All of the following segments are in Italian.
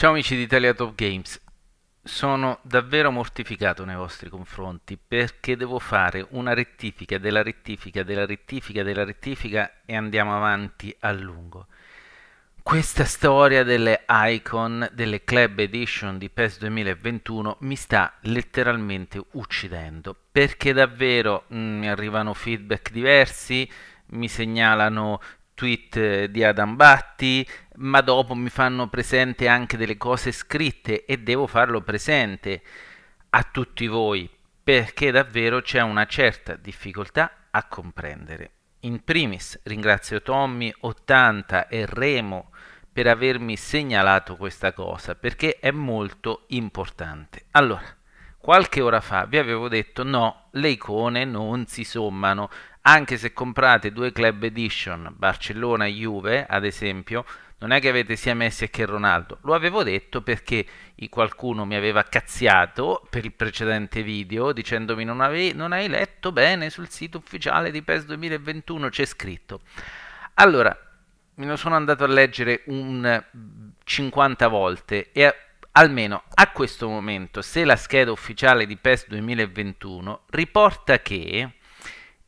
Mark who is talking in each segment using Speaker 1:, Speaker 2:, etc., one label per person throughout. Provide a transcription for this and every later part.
Speaker 1: Ciao amici di Italia Top Games, sono davvero mortificato nei vostri confronti perché devo fare una rettifica della rettifica della rettifica della rettifica e andiamo avanti a lungo. Questa storia delle icon, delle club edition di PES 2021 mi sta letteralmente uccidendo perché davvero mm, mi arrivano feedback diversi, mi segnalano tweet eh, di Adam Batti, ma dopo mi fanno presente anche delle cose scritte e devo farlo presente a tutti voi perché davvero c'è una certa difficoltà a comprendere. In primis ringrazio Tommy80 e Remo per avermi segnalato questa cosa perché è molto importante. Allora, Qualche ora fa vi avevo detto no, le icone non si sommano, anche se comprate due club edition, Barcellona e Juve ad esempio, non è che avete sia Messi che Ronaldo, lo avevo detto perché qualcuno mi aveva cazziato per il precedente video dicendomi non, avevi, non hai letto bene sul sito ufficiale di PES 2021 c'è scritto. Allora, me lo sono andato a leggere un 50 volte e almeno a questo momento, se la scheda ufficiale di PES 2021 riporta che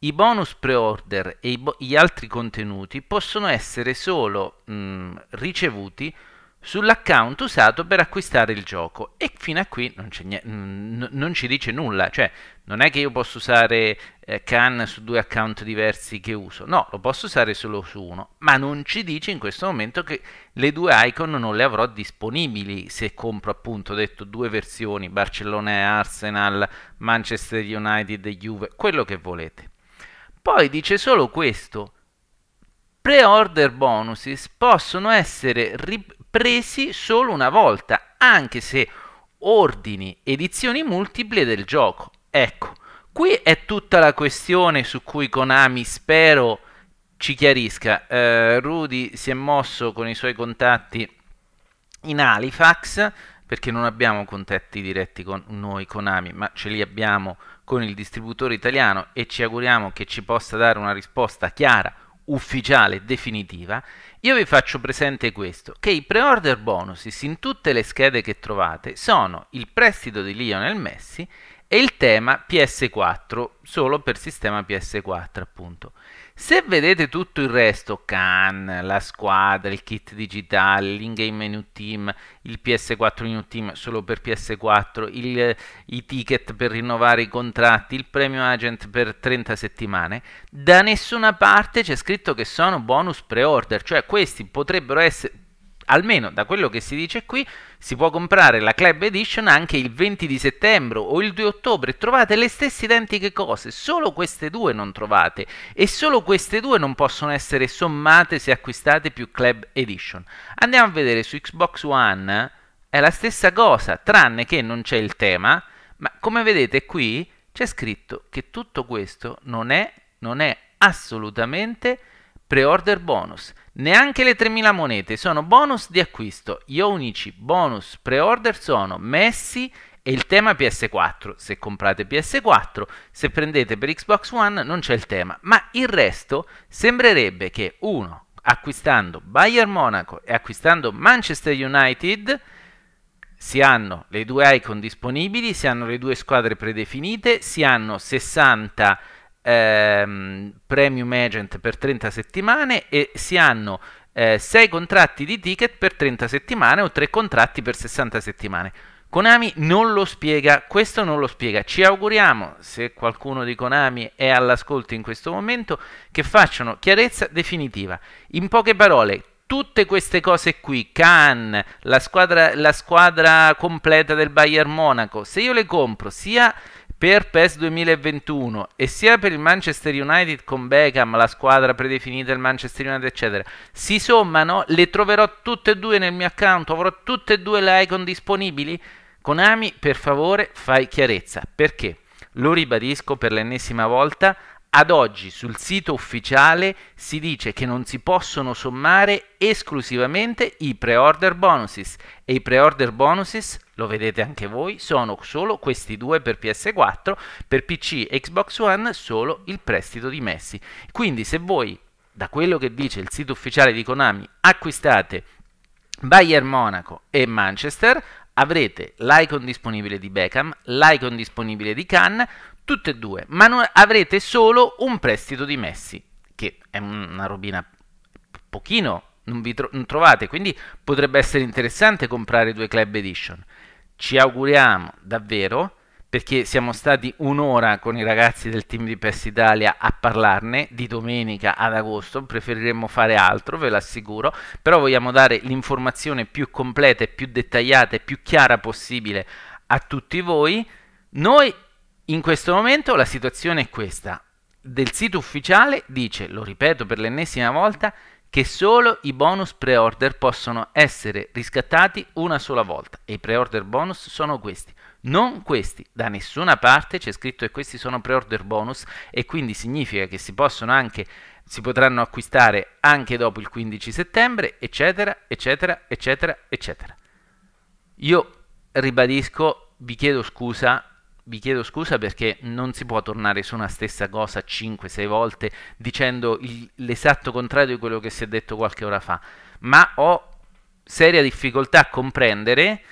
Speaker 1: i bonus pre-order e gli altri contenuti possono essere solo mh, ricevuti sull'account usato per acquistare il gioco e fino a qui non, n- non ci dice nulla, cioè non è che io posso usare eh, Can su due account diversi che uso, no, lo posso usare solo su uno, ma non ci dice in questo momento che le due icon non le avrò disponibili se compro appunto, ho detto, due versioni, Barcellona e Arsenal, Manchester United e Juve, quello che volete. Poi dice solo questo, pre-order bonuses possono essere... Rip- presi solo una volta, anche se ordini edizioni multiple del gioco. Ecco, qui è tutta la questione su cui Konami spero ci chiarisca. Eh, Rudy si è mosso con i suoi contatti in Halifax perché non abbiamo contatti diretti con noi Konami, ma ce li abbiamo con il distributore italiano e ci auguriamo che ci possa dare una risposta chiara ufficiale definitiva, io vi faccio presente questo, che i pre-order bonuses in tutte le schede che trovate sono il prestito di Lionel Messi e il tema PS4, solo per sistema PS4 appunto. Se vedete tutto il resto, CAN, la squadra, il kit digitale, l'ingame menu team, il PS4 menu team solo per PS4, il, i ticket per rinnovare i contratti, il premio agent per 30 settimane, da nessuna parte c'è scritto che sono bonus pre-order, cioè questi potrebbero essere, almeno da quello che si dice qui, si può comprare la Club Edition anche il 20 di settembre o il 2 ottobre, trovate le stesse identiche cose, solo queste due non trovate e solo queste due non possono essere sommate se acquistate più Club Edition. Andiamo a vedere su Xbox One, è la stessa cosa, tranne che non c'è il tema, ma come vedete qui c'è scritto che tutto questo non è, non è assolutamente Pre-order bonus. Neanche le 3.000 monete sono bonus di acquisto. Gli unici bonus pre-order sono Messi e il tema PS4. Se comprate PS4, se prendete per Xbox One non c'è il tema, ma il resto sembrerebbe che uno acquistando Bayern Monaco e acquistando Manchester United si hanno le due icon disponibili, si hanno le due squadre predefinite, si hanno 60 ehm, premium agent per 30 settimane e si hanno eh, 6 contratti di ticket per 30 settimane o 3 contratti per 60 settimane. Konami non lo spiega, questo non lo spiega. Ci auguriamo, se qualcuno di Konami è all'ascolto in questo momento, che facciano chiarezza definitiva. In poche parole, tutte queste cose qui, Cannes, la, la squadra, completa del Bayern Monaco, se io le compro sia per PES 2021 e sia per il Manchester United con Beckham, la squadra predefinita del Manchester United, eccetera, si sommano, le troverò tutte e due nel mio account, avrò tutte e due le icon disponibili. Konami, per favore, fai chiarezza. Perché? Lo ribadisco per l'ennesima volta, ad oggi sul sito ufficiale si dice che non si possono sommare esclusivamente i pre-order bonuses e i pre-order bonuses, lo vedete anche voi, sono solo questi due per PS4, per PC e Xbox One solo il prestito di Messi. Quindi se voi, da quello che dice il sito ufficiale di Konami, acquistate Bayern Monaco e Manchester, avrete l'icon disponibile di Beckham, l'icon disponibile di Khan, tutte e due, ma non avrete solo un prestito di Messi, che è una robina pochino, non vi tro- non trovate, quindi potrebbe essere interessante comprare due club edition. Ci auguriamo davvero perché siamo stati un'ora con i ragazzi del team di PES Italia a parlarne di domenica ad agosto, preferiremmo fare altro, ve l'assicuro, però vogliamo dare l'informazione più completa, più dettagliata e più chiara possibile a tutti voi. Noi in questo momento la situazione è questa. Del sito ufficiale dice, lo ripeto per l'ennesima volta, che solo i bonus pre-order possono essere riscattati una sola volta e i pre-order bonus sono questi non questi, da nessuna parte c'è scritto che questi sono pre-order bonus e quindi significa che si possono anche si potranno acquistare anche dopo il 15 settembre, eccetera, eccetera, eccetera, eccetera. Io ribadisco, vi chiedo scusa vi chiedo scusa perché non si può tornare su una stessa cosa 5-6 volte dicendo il, l'esatto contrario di quello che si è detto qualche ora fa, ma ho seria difficoltà a comprendere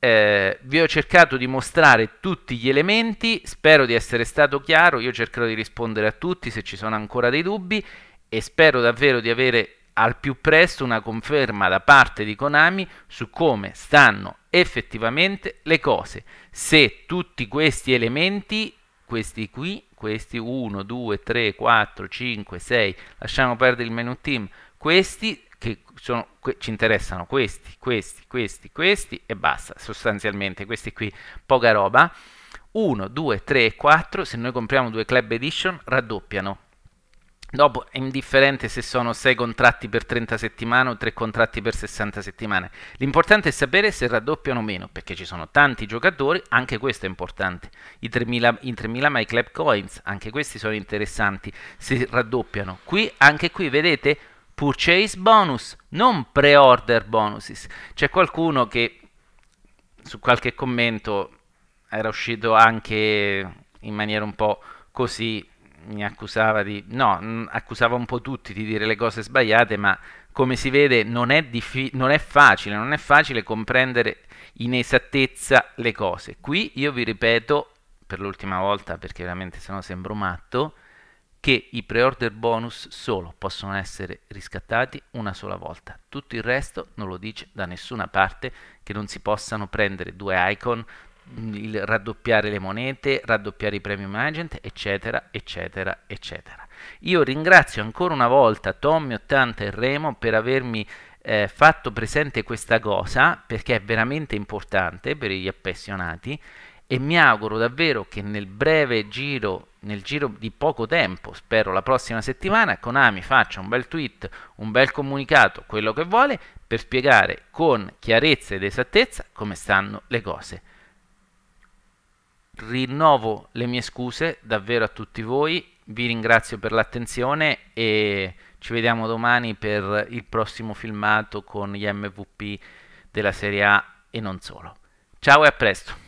Speaker 1: eh, vi ho cercato di mostrare tutti gli elementi, spero di essere stato chiaro, io cercherò di rispondere a tutti se ci sono ancora dei dubbi e spero davvero di avere al più presto una conferma da parte di Konami su come stanno effettivamente le cose, se tutti questi elementi, questi qui, questi 1, 2, 3, 4, 5, 6, lasciamo perdere il menu team, questi che sono, que, ci interessano questi, questi, questi, questi e basta, sostanzialmente questi qui, poca roba. 1, 2, 3 e 4, se noi compriamo due club edition, raddoppiano. Dopo è indifferente se sono 6 contratti per 30 settimane o 3 contratti per 60 settimane. L'importante è sapere se raddoppiano o meno, perché ci sono tanti giocatori, anche questo è importante. I 3000, i 3000 My Club Coins, anche questi sono interessanti, se raddoppiano. Qui, anche qui, vedete, purchase bonus, non pre-order bonuses. C'è qualcuno che su qualche commento era uscito anche in maniera un po' così, mi accusava di... no, mm, accusava un po' tutti di dire le cose sbagliate, ma come si vede non è, diffi- non è facile, non è facile comprendere in esattezza le cose. Qui io vi ripeto, per l'ultima volta, perché veramente sennò sembro matto, che i pre-order bonus solo possono essere riscattati una sola volta. Tutto il resto non lo dice da nessuna parte che non si possano prendere due icon, il, raddoppiare le monete, raddoppiare i premium agent, eccetera, eccetera, eccetera. Io ringrazio ancora una volta Tommy80 e Remo per avermi eh, fatto presente questa cosa perché è veramente importante per gli appassionati e mi auguro davvero che nel breve giro nel giro di poco tempo, spero la prossima settimana, Konami faccia un bel tweet, un bel comunicato, quello che vuole, per spiegare con chiarezza ed esattezza come stanno le cose. Rinnovo le mie scuse davvero a tutti voi, vi ringrazio per l'attenzione e ci vediamo domani per il prossimo filmato con gli MVP della Serie A e non solo. Ciao e a presto!